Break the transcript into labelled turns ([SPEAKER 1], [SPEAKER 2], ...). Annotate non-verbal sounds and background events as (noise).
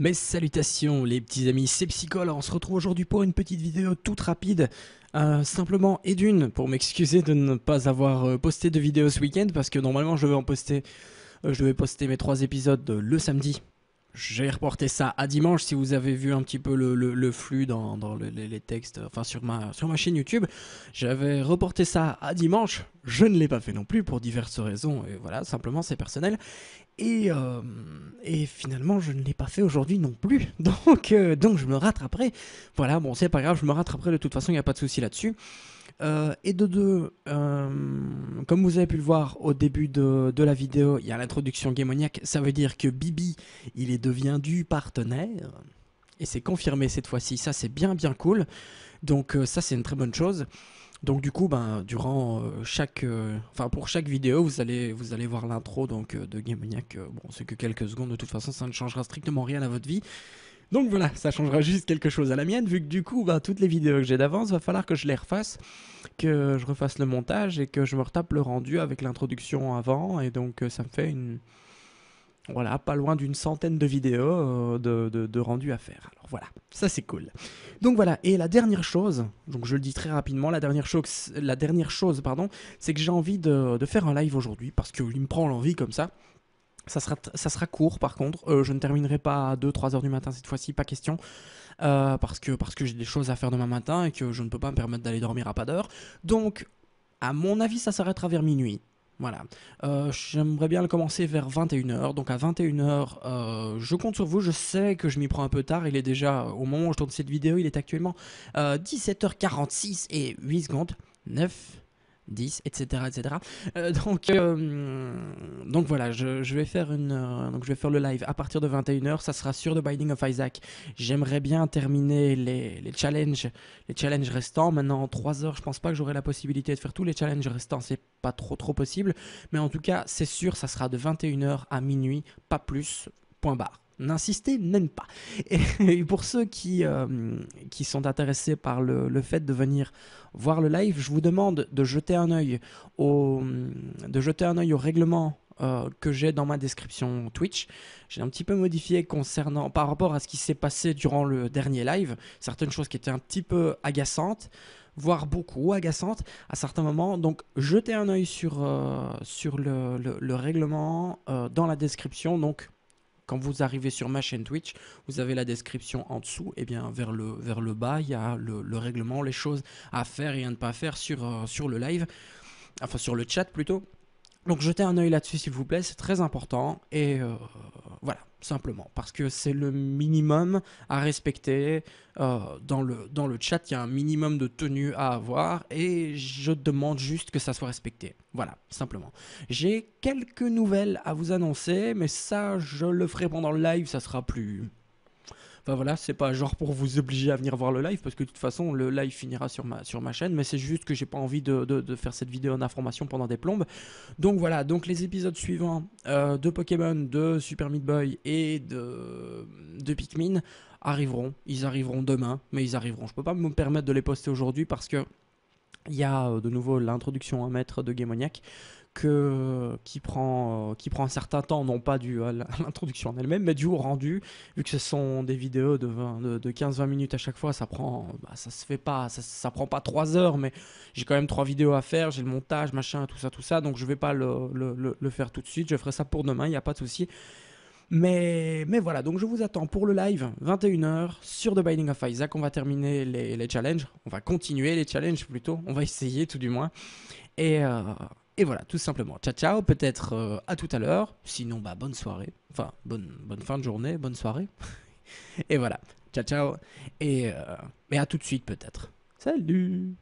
[SPEAKER 1] Mes salutations les petits amis, c'est on se retrouve aujourd'hui pour une petite vidéo toute rapide, euh, simplement et d'une, pour m'excuser de ne pas avoir euh, posté de vidéo ce week-end, parce que normalement je vais en poster, euh, je vais poster mes trois épisodes le samedi, j'ai reporté ça à dimanche. Si vous avez vu un petit peu le, flux dans, les, textes, enfin sur ma, sur ma chaîne YouTube, j'avais reporté ça à dimanche. Je ne l'ai pas fait non plus pour diverses raisons. Et voilà, simplement c'est personnel. Et, euh, et finalement, je ne l'ai pas fait aujourd'hui non plus. (laughs) Donc, euh, donc je me rattraperai. Voilà, bon, c'est pas grave, je me rattraperai de toute façon, il n'y a pas de souci là-dessus. Euh, et de deux, euh, comme vous avez pu le voir au début de, la vidéo, il y a l'introduction gémoniaque, Ça veut dire que Bibi, il est du partenaire. Et c'est confirmé cette fois-ci. Ça, c'est bien, bien cool. Donc, euh, ça, c'est une très bonne chose. Donc du coup, ben, durant chaque, enfin pour chaque vidéo, vous allez, vous allez voir l'intro donc de Gamoniac. bon, c'est que quelques secondes. De toute façon, ça ne changera strictement rien à votre vie. Donc voilà, ça changera juste quelque chose à la mienne, vu que du coup, ben, toutes les vidéos que j'ai d'avance, va falloir que je les refasse, que je refasse le montage et que je me retape le rendu avec l'introduction avant. Et donc, euh, ça me fait une. Voilà, pas loin d'une centaine de vidéos euh, de, rendu à faire. Alors voilà, ça c'est cool. Donc voilà, et la dernière chose, donc je le dis très rapidement, la dernière chose, la dernière chose pardon, c'est que j'ai envie de, de, faire un live aujourd'hui parce qu'il me prend l'envie comme ça. Ça sera, ça sera court par contre, euh, je ne terminerai pas à 2-3 heures du matin cette fois-ci, pas question, euh, parce que, parce que j'ai des choses à faire demain matin et que je ne peux pas me permettre d'aller dormir à pas d'heure. Donc, à mon avis, ça s'arrêtera vers minuit. Voilà. Euh, j'aimerais bien le commencer vers 21h. Donc à 21h, je compte sur vous. Je sais que je m'y prends un peu tard. Il est déjà, au moment où je tourne cette vidéo, il est actuellement 17h46 et 8 secondes. 9, 10, etc. etc. donc, euh, donc voilà, je, vais faire une, euh, donc je vais faire le live à partir de 21h, ça sera sur The Binding of Isaac. J'aimerais bien terminer les, challenges, les challenges restants. Maintenant, en 3 heures, je pense pas que j'aurai la possibilité de faire tous les challenges restants, c'est pas trop trop possible. Mais en tout cas, c'est sûr, ça sera de 21h à minuit, pas plus. Point barre. N'insistez même pas. Et, pour ceux euh, qui, sont intéressés par le, fait de venir voir le live, je vous demande de jeter un œil au, de jeter un au règlement euh, que j'ai dans ma description Twitch. J'ai un petit peu modifié concernant, par rapport à ce qui s'est passé durant le dernier live, certaines choses qui étaient un petit peu agaçantes voire beaucoup agaçantes à certains moments. Donc jetez un œil sur, euh, sur le, le règlement dans la description. Donc quand vous arrivez sur ma chaîne Twitch, vous avez la description en dessous. Et eh bien, vers le, vers le bas, il y a le, règlement, les choses à faire et à ne pas faire sur, euh, sur le live, enfin sur le chat plutôt. Donc jetez un œil là-dessus s'il vous plaît, c'est très important. Et euh, simplement, parce que c'est le minimum à respecter. Euh, dans, le, dans le chat, il y a un minimum de tenue à avoir, et je demande juste que ça soit respecté. Voilà, simplement. J'ai quelques nouvelles à vous annoncer, mais ça, je le ferai pendant le live, ça sera plus Enfin bah voilà, c'est pas genre pour vous obliger à venir voir le live, parce que de toute façon, le live finira sur ma, sur ma chaîne, mais c'est juste que j'ai pas envie de, faire cette vidéo en information pendant des plombes. Donc voilà, donc les épisodes suivants euh, de Pokémon, de Super Meat Boy et de, de Pikmin arriveront. Ils arriveront demain, mais ils arriveront. Je peux pas me permettre de les poster aujourd'hui parce que il y a euh, de nouveau l'introduction à mettre de Gemoniac que, euh, qui, prend, euh, qui prend un certain temps, non pas dû (laughs) à l'introduction en elle-même, mais du rendu, vu que ce sont des vidéos de, 15-20 minutes à chaque fois, ça prend, bah, ça se fait pas, ça, prend pas 3 heures, mais j'ai quand même 3 vidéos à faire, j'ai le montage, machin, tout ça, tout ça, donc je vais pas le, faire tout de suite, je ferai ça pour demain, il n'y a pas de souci. Mais, mais voilà, donc je vous attends pour le live, 21h, sur The Binding of Isaac. On va terminer les, challenges, on va continuer les challenges plutôt, on va essayer tout du moins. Et, euh, voilà, tout simplement. Ciao, ciao, peut-être euh, à tout à l'heure. Sinon, bah, bonne soirée. Enfin, bonne, bonne fin de journée, bonne soirée. (laughs) et voilà, ciao, ciao. Et, euh, et à tout de suite peut-être. Salut